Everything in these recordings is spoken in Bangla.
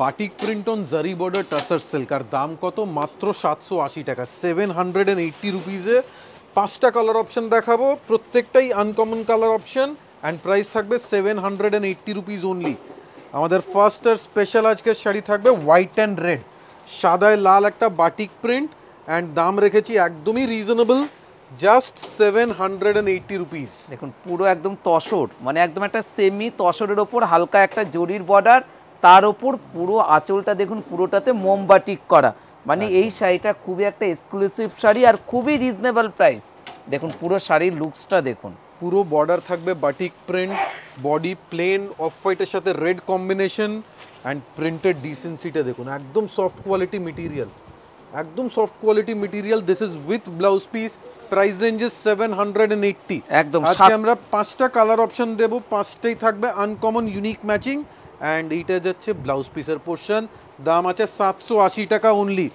Batik print on zari border tussar silk আর দাম কত মাত্র সাতশো আশি টাকা সেভেন হান্ড্রেড অ্যান্ড এইট্টি রুপিজে পাঁচটা কালার অপশান দেখাবো প্রত্যেকটাই uncommon colour option and price থাকবে seven hundred and eighty rupees only আমাদের ফার্স্ট আর স্পেশাল আজকের শাড়ি থাকবে হোয়াইট অ্যান্ড রেড সাদায় লাল একটা বাটিক প্রিন্ট অ্যান্ড দাম রেখেছি একদমই reasonable just seven hundred and eighty rupees দেখুন পুরো একদম তসর মানে একদম একটা সেমি তসরের ওপর হালকা একটা জরির বর্ডার তার ওপর পুরো আঁচলটা দেখুন পুরোটাতে মোমবাটিক করা মানে আচ্ছা। এই শাড়িটা খুবই একটা এক্সক্লুসিভ শাড়ি আর খুবই রিজনেবল প্রাইস দেখুন পুরো শাড়ির লুকসটা দেখুন পুরো বর্ডার থাকবে batik print body plain off হোয়াইটের সাথে রেড কম্বিনেশন অ্যান্ড প্রিন্টেড ডিসেন্সিটা দেখুন একদম সফট কোয়ালিটি মেটিরিয়াল একদম soft quality material this is with blouse piece price range is eighty একদম আজকে আমরা পাঁচটা কালার অপশন দেবো পাঁচটাই থাকবে আনকমন ইউনিক ম্যাচিং অ্যান্ড এইটা যাচ্ছে ব্লাউজ পিসের পোর্শন দাম আছে সাতশো আশি টাকা only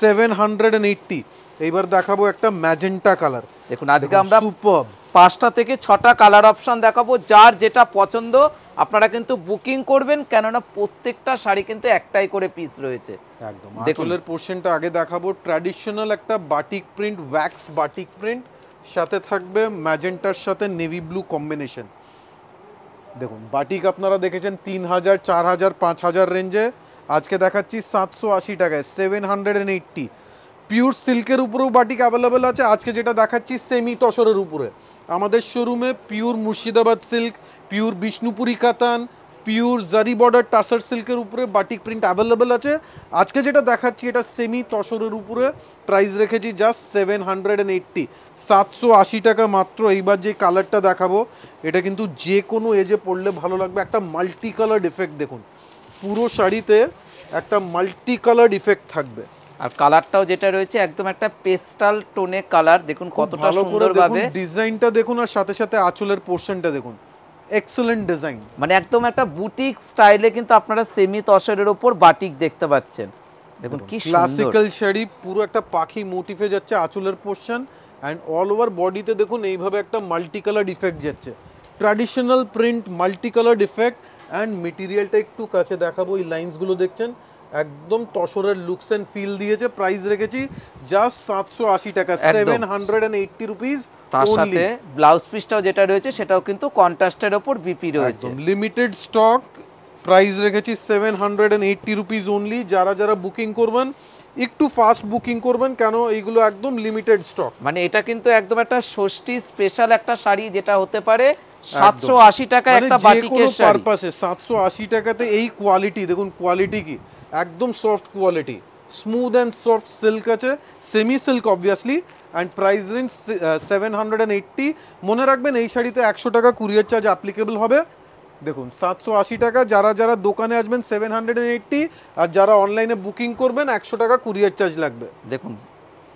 seven hundred and eighty এইবার দেখাবো একটা ম্যাজেন্টা কালার দেখুন আজকে আমরা পাঁচটা থেকে ছটা কালার অপশান দেখাবো যার যেটা পছন্দ আপনারা কিন্তু বুকিং করবেন কেননা প্রত্যেকটা শাড়ি কিন্তু একটাই করে পিস রয়েছে একদম পোর্শনটা আগে দেখাবো ট্র্যাডিশনাল একটা batik print wax batik print সাথে থাকবে ম্যাজেন্টার সাথে নেভি ব্লু কম্বিনেশন দেখুন বাটিক আপনারা দেখেছেন তিন হাজার চার হাজার পাঁচ হাজার রেঞ্জে আজকে দেখাচ্ছি সাতশো আশি টাকায় seven hundred and eighty pure সিল্কের উপরেও বাটিক অ্যাভেলেবেল আছে আজকে যেটা দেখাচ্ছি সেমি তসরের উপরে আমাদের শোরুমে pure Murshidabad silk pure Bishnupuri katan pure জারি বর্ডার টাসার সিল্কের উপরে বাটিক প্রিন্ট অ্যাভেলেবেল আছে আজকে যেটা দেখাচ্ছি এটা সেমি তসরের উপরে প্রাইস রেখেছি just seven hundred and eighty সাতশো আশি টাকা মাত্র এইবার যে কালারটা দেখাবো এটা কিন্তু যে কোনো এজে পড়লে ভালো লাগবে একটা মাল্টি কালার ইফেক্ট দেখুন পুরো শাড়িতে একটা মাল্টি কালার ইফেক্ট থাকবে আর কালারটাও যেটা রয়েছে একদম একটা পেস্টাল টোনে কালার দেখুন কতটা সুন্দরভাবে ডিজাইনটা দেখুন আর সাথে সাথে আঁচলের পোর্শনটা দেখুন এক্সেলেন্ট ডিজাইন মানে একদম একটা বুটিক স্টাইলে কিন্তু আপনারা সেমি তসরের ওপর বাটিক দেখতে পাচ্ছেন দেখুন কি ক্লাসিক্যাল শাড়ি পুরো একটা পাখি মোটিফে যাচ্ছে আঁচলের পোর্শন অ্যান্ড অল ওভার বডিতে দেখুন এইভাবে একটা মাল্টি কালার ইফেক্ট যাচ্ছে traditional print multi colour effect and মেটিরিয়ালটা একটু কাছে দেখাবো এই লাইন্সগুলো দেখছেন একদম তসরের লুকস অ্যান্ড ফিল দিয়েছে প্রাইস রেখেছি জাস্ট সাতশো আশি টাকা seven hundred and eighty rupees তার সাথে ব্লাউজ পিসটাও যেটা রয়েছে সেটাও কিন্তু কন্ট্রাস্টের উপর বিপি রয়েছে লিমিটেড স্টক প্রাইস রেখেছি 780 রুপিস অনলি যারা যারা বুকিং করবেন একটু ফাস্ট বুকিং করবেন কেন এইগুলো একদম লিমিটেড স্টক মানে এটা কিন্তু একদম একটা ষষ্ঠী স্পেশাল একটা শাড়ি যেটা হতে পারে 780 টাকা মানে একটা বাটিকের পারপাসে সাতশো আশি টাকাতে এই কোয়ালিটি দেখুন কোয়ালিটি কি একদম soft quality smooth and soft silk আছে semi silk obviously and price range seven hundred and eighty মনে রাখবেন এই শাড়িতে একশো টাকা কুরিয়ার চার্জ অ্যাপ্লিকেবল হবে দেখুন সাতশো আশি টাকা যারা যারা দোকানে আসবেন সেভেন হান্ড্রেড অ্যান্ড এইট্টি আর যারা অনলাইনে বুকিং করবেন একশো টাকা কুরিয়ার চার্জ লাগবে দেখুন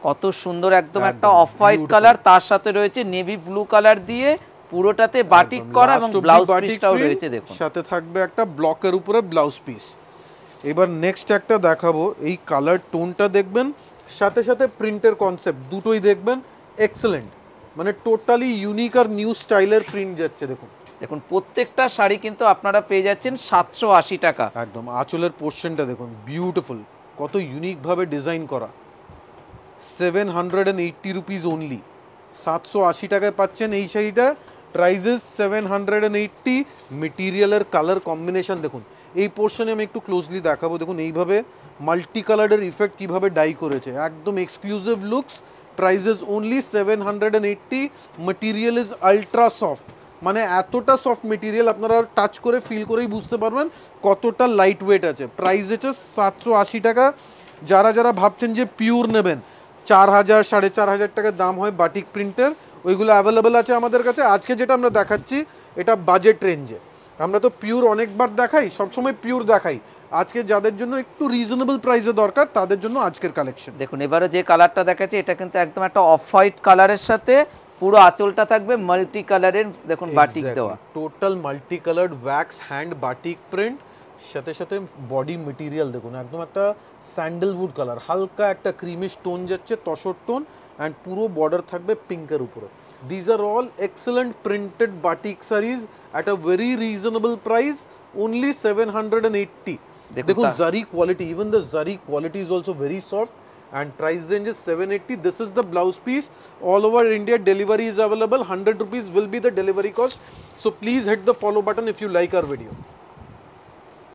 কত সুন্দর একদম একটা অফ হোয়াইট কালার তার সাথে রয়েছে নেভি ব্লু কালার দিয়ে পুরোটাতে বাটিক করা এবং ব্লাউজ পিসটাও রয়েছে দেখুন সাথে থাকবে একটা ব্লকের উপরে ব্লাউজ পিস এবার নেক্সট একটা দেখাবো এই কালার টোনটা দেখবেন সাথে সাথে প্রিন্টের কনসেপ্ট দুটোই দেখবেন এক্সেলেন্ট মানে টোটালি ইউনিক আর নিউ স্টাইলের প্রিন্ট যাচ্ছে দেখুন দেখুন প্রত্যেকটা শাড়ি কিন্তু আপনারা পেয়ে যাচ্ছেন সাতশো আশি টাকা একদম আঁচলের পোর্শনটা দেখুন বিউটিফুল কত ইউনিকভাবে ডিজাইন করা seven hundred and eighty rupees only সাতশো আশি টাকায় পাচ্ছেন এই শাড়িটা prices seven hundred and eighty মেটিরিয়ালের কালার কম্বিনেশান দেখুন এই পোর্শনে আমি একটু ক্লোজলি দেখাবো দেখুন এইভাবে মাল্টি কালারের ইফেক্ট কীভাবে ডাই করেছে একদম exclusive looks prices only seven hundred and eighty material is ultra soft মানে এতটা সফট মেটিরিয়াল আপনারা টাচ করে ফিল করেই বুঝতে পারবেন কতটা লাইট ওয়েট আছে প্রাইস আছে সাতশো আশি টাকা যারা যারা ভাবছেন যে পিওর নেবেন চার হাজার সাড়ে চার হাজার টাকা দাম হয় বাটিক প্রিন্টের ওইগুলো অ্যাভেলেবেল আছে আমাদের কাছে আজকে যেটা আমরা দেখাচ্ছি এটা বাজেট রেঞ্জে আমরা তো পিওর অনেকবার দেখাই সবসময় পিওর দেখাই আজকে যাদের জন্য একটু রিজনেবল প্রাইসে দরকার তাদের জন্য আজকের কালেকশন দেখুন এবারে যে কালারটা দেখাচ্ছে এটা কিন্তু একদম একটা অফ হোয়াইট কালারের সাথে পুরো আঁচলটা থাকবে মাল্টি কালারের দেখুন বাটিক দেওয়া total multi coloured wax hand batik print সাথে সাথে বডি মেটেরিয়াল দেখুন একদম একটা স্যান্ডেলউড কালার হালকা একটা ক্রিমিশ টোন যাচ্ছে তসর টোন एंड पुरो बॉर्डर थकबे पिंकर उपर these are all excellent printed batik saris at a very reasonable price only seven hundred and eighty देखो zari quality even the zari quality is also very soft and price range is seven eighty this is the blouse piece all over India delivery is available hundred rupees will be the delivery cost so please hit the follow button if you like our video